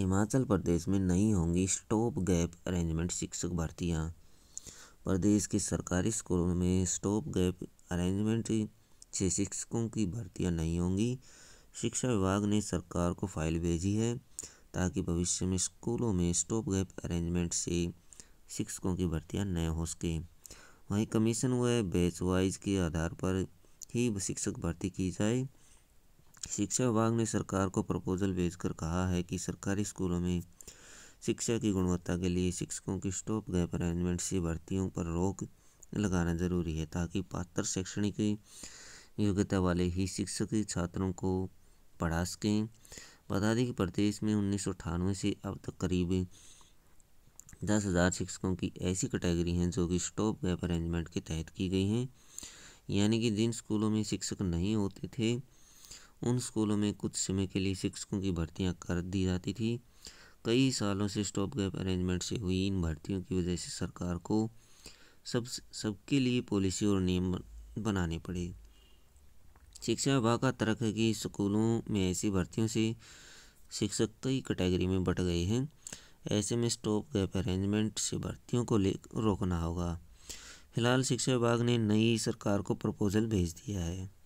हिमाचल प्रदेश में नहीं होंगी स्टॉप गैप अरेंजमेंट शिक्षक भर्तियाँ प्रदेश के सरकारी स्कूलों में स्टॉप गैप अरेंजमेंट से शिक्षकों की भर्तियां नहीं होंगी शिक्षा विभाग ने सरकार को फाइल भेजी है ताकि भविष्य में स्कूलों में स्टॉप गैप अरेंजमेंट से शिक्षकों की भर्तियां न हो सके वहीं कमीशन व बैच वाइज के आधार पर ही शिक्षक भर्ती की जाए शिक्षा विभाग ने सरकार को प्रपोजल भेजकर कहा है कि सरकारी स्कूलों में शिक्षा की गुणवत्ता के लिए शिक्षकों की स्टॉप गैप अरेंजमेंट से भर्तियों पर रोक लगाना जरूरी है ताकि पात्र शैक्षणिक योग्यता वाले ही शिक्षक छात्रों को पढ़ा सकें बता दें कि प्रदेश में उन्नीस से अब तक करीब दस हज़ार शिक्षकों की ऐसी कैटेगरी हैं जो कि स्टॉप गैप अरेंजमेंट के तहत की गई हैं यानी कि जिन स्कूलों में शिक्षक नहीं होते थे उन स्कूलों में कुछ समय के लिए शिक्षकों की भर्तियाँ कर दी जाती थी कई सालों से स्टॉप गैप अरेंजमेंट से हुई इन भर्तियों की वजह से सरकार को सब सबके लिए पॉलिसी और नियम बनाने पड़े शिक्षा विभाग का तर्क है कि स्कूलों में ऐसी भर्तियों से शिक्षक कई कैटेगरी में बट गए हैं ऐसे में स्टॉप गैप अरेंजमेंट से भर्तियों को ले रोकना होगा फिलहाल शिक्षा विभाग ने नई सरकार को प्रपोजल भेज दिया है